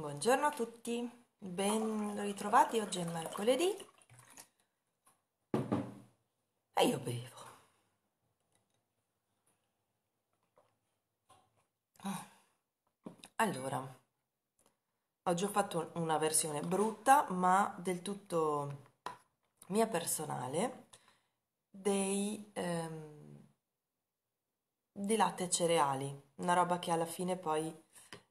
Buongiorno a tutti, ben ritrovati, oggi è mercoledì e io bevo. Ah. Allora, oggi ho fatto una versione brutta ma del tutto mia personale dei, ehm, di latte e cereali, una roba che alla fine poi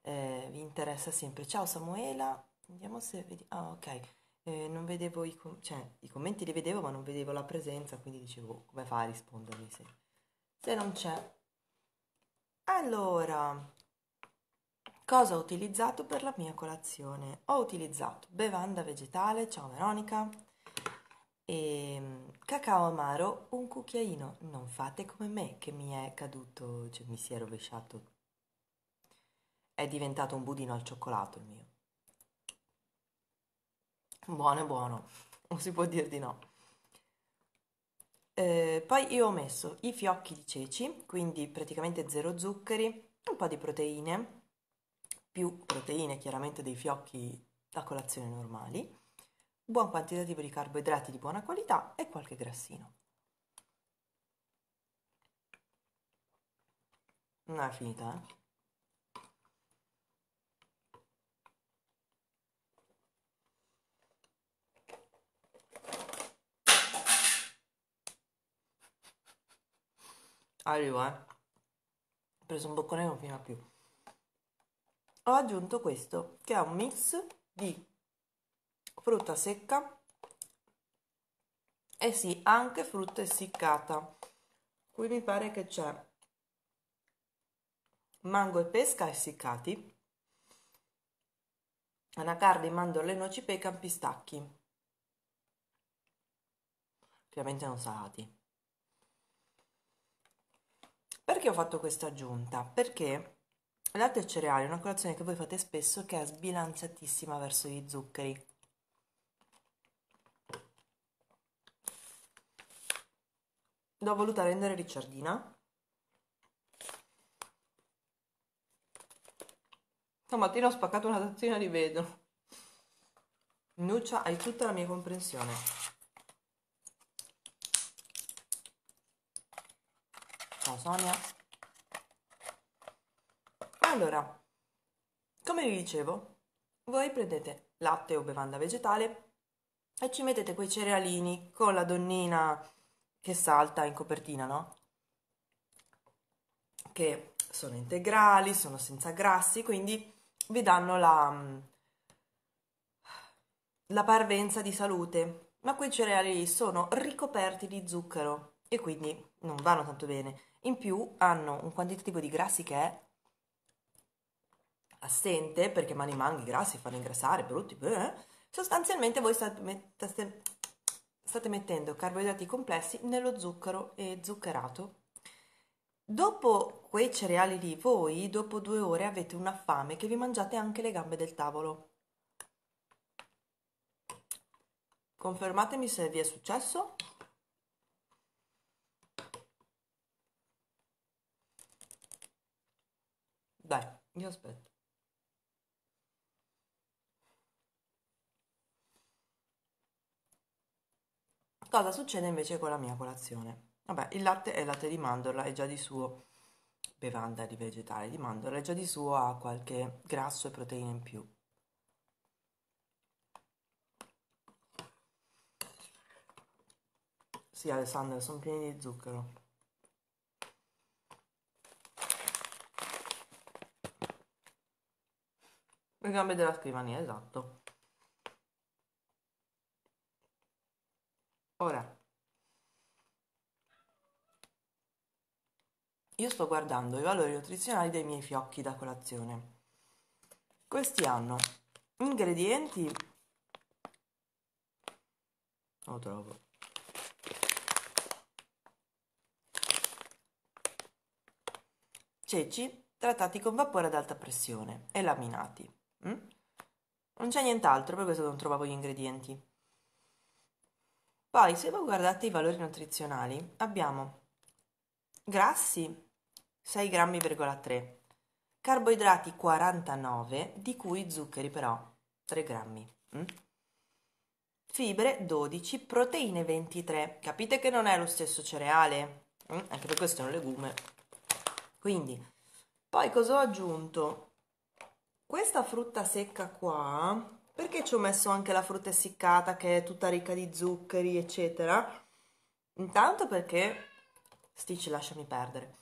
eh, vi interessa sempre. Ciao Samuela, vediamo se vedi... Ah, ok, eh, non vedevo i, com- cioè, i commenti, li vedevo ma non vedevo la presenza, quindi dicevo oh, come fa a rispondermi se, se non c'è. Allora, cosa ho utilizzato per la mia colazione? Ho utilizzato bevanda vegetale, ciao Veronica, e ehm, cacao amaro, un cucchiaino. Non fate come me che mi è caduto, cioè mi si è rovesciato è diventato un budino al cioccolato il mio. Buono, e buono, non si può dire di no. Eh, poi io ho messo i fiocchi di ceci, quindi praticamente zero zuccheri, un po' di proteine, più proteine chiaramente dei fiocchi da colazione normali, buon quantitativo di carboidrati di buona qualità e qualche grassino. Non è finita, eh? arrivo eh ho preso un boccone non fino a più ho aggiunto questo che è un mix di frutta secca e sì anche frutta essiccata qui mi pare che c'è mango e pesca essiccati anacardi, mandorle, noci, pecan, pistacchi ovviamente non salati perché ho fatto questa aggiunta? Perché latte e cereali è una colazione che voi fate spesso che è sbilanciatissima verso gli zuccheri. L'ho voluta rendere ricciardina. Stamattina ho spaccato una tazzina di vetro. Nuccia, hai tutta la mia comprensione. Ciao Sonia. Allora, come vi dicevo, voi prendete latte o bevanda vegetale e ci mettete quei cerealini con la donnina che salta in copertina, no? Che sono integrali, sono senza grassi, quindi vi danno la, la parvenza di salute, ma quei cereali sono ricoperti di zucchero e quindi non vanno tanto bene. In più hanno un quantitativo di grassi che è assente, perché mani manghi grassi fanno ingrassare, brutti, bleh. Eh. sostanzialmente voi state, mettete, state mettendo carboidrati complessi nello zucchero e zuccherato. Dopo quei cereali lì, voi dopo due ore avete una fame che vi mangiate anche le gambe del tavolo. Confermatemi se vi è successo. Io aspetto. Cosa succede invece con la mia colazione? Vabbè, il latte è latte di mandorla e già di suo bevanda di vegetale di mandorla e già di suo ha qualche grasso e proteina in più. Sì, Alessandra, sono pieni di zucchero. Le gambe della scrivania, esatto. Ora, io sto guardando i valori nutrizionali dei miei fiocchi da colazione. Questi hanno ingredienti... Lo oh, trovo. Ceci trattati con vapore ad alta pressione e laminati. Mm? Non c'è nient'altro, per questo non trovavo gli ingredienti. Poi, se voi guardate i valori nutrizionali, abbiamo grassi 6 grammi,3, carboidrati 49, di cui zuccheri però 3 grammi. Mm? Fibre 12, proteine 23. Capite che non è lo stesso cereale? Mm? Anche per questo è un legume. Quindi, poi cosa ho aggiunto? Questa frutta secca qua, perché ci ho messo anche la frutta essiccata che è tutta ricca di zuccheri, eccetera? Intanto perché... Stitch, lasciami perdere.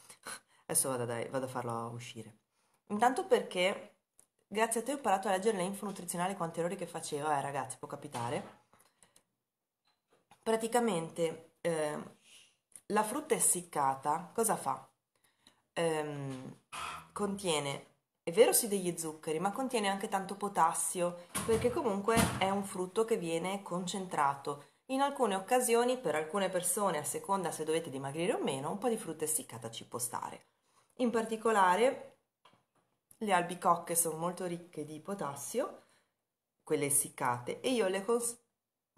Adesso vado, dai, vado a farlo uscire. Intanto perché grazie a te ho imparato a leggere le info nutrizionali quanti errori che faceva, eh ragazzi, può capitare. Praticamente eh, la frutta essiccata cosa fa? Eh, contiene è vero sì degli zuccheri, ma contiene anche tanto potassio, perché comunque è un frutto che viene concentrato. In alcune occasioni, per alcune persone, a seconda se dovete dimagrire o meno, un po' di frutta essiccata ci può stare. In particolare, le albicocche sono molto ricche di potassio, quelle essiccate, e io le, cons-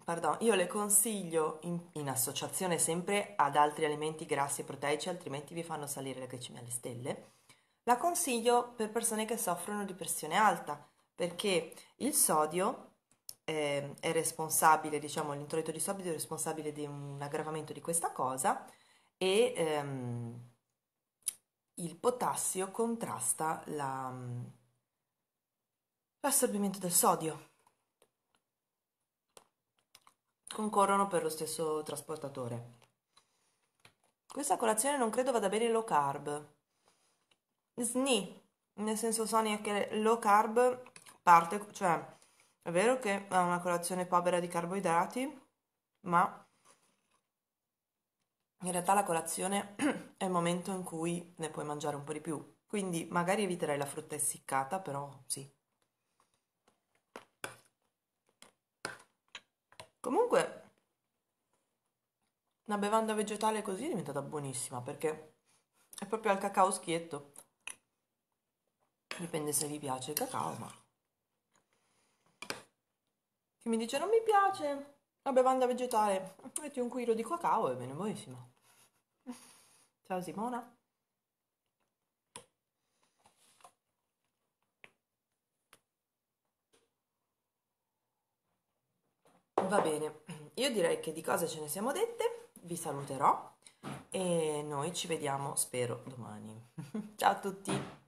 pardon, io le consiglio in, in associazione sempre ad altri alimenti grassi e proteici, altrimenti vi fanno salire le glicemia alle stelle la consiglio per persone che soffrono di pressione alta perché il sodio eh, è responsabile, diciamo, l'introito di sodio è responsabile di un aggravamento di questa cosa e ehm, il potassio contrasta la, l'assorbimento del sodio. Concorrono per lo stesso trasportatore. Questa colazione non credo vada bene low carb. SNI, nel senso Sony che low carb parte, cioè è vero che è una colazione povera di carboidrati, ma in realtà la colazione è il momento in cui ne puoi mangiare un po' di più. Quindi magari eviterei la frutta essiccata, però sì. Comunque, una bevanda vegetale così è diventata buonissima perché è proprio al cacao schietto dipende se vi piace il cacao, ma... Chi mi dice non mi piace la bevanda vegetale, metti un chilo di cacao e bene buonissimo Ciao Simona. Va bene, io direi che di cose ce ne siamo dette, vi saluterò e noi ci vediamo spero domani. Ciao a tutti!